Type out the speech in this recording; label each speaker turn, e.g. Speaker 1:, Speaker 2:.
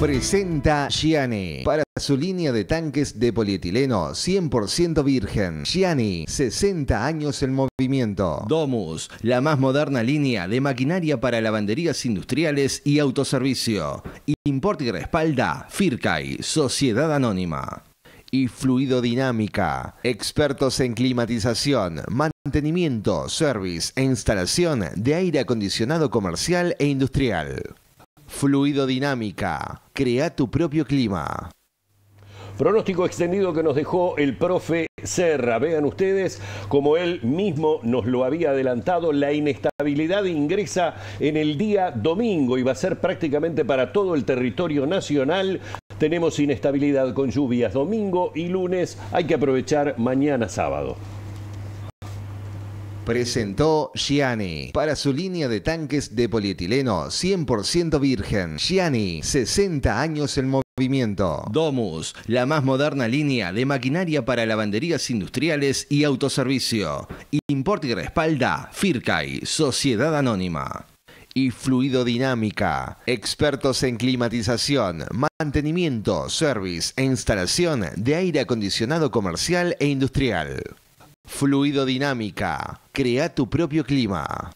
Speaker 1: Presenta Gianni para su línea de tanques de polietileno 100% virgen. Gianni, 60 años en movimiento. Domus, la más moderna línea de maquinaria para lavanderías industriales y autoservicio. Importe y respalda Fircai, Sociedad Anónima. Y Fluidodinámica, expertos en climatización, mantenimiento, service e instalación de aire acondicionado comercial e industrial. Fluidodinámica Crea tu propio clima.
Speaker 2: Pronóstico extendido que nos dejó el profe Serra. Vean ustedes, como él mismo nos lo había adelantado, la inestabilidad ingresa en el día domingo y va a ser prácticamente para todo el territorio nacional. Tenemos inestabilidad
Speaker 1: con lluvias domingo y lunes. Hay
Speaker 2: que aprovechar
Speaker 1: mañana sábado presentó Gianni para su línea de tanques de polietileno 100% virgen. Gianni, 60 años en movimiento. Domus, la más moderna línea de maquinaria para lavanderías industriales y autoservicio. Importa y respalda Fircai, Sociedad Anónima y fluidodinámica. Expertos en climatización, mantenimiento, service e instalación de aire acondicionado comercial e industrial. Fluido Dinámica. Crea tu propio clima.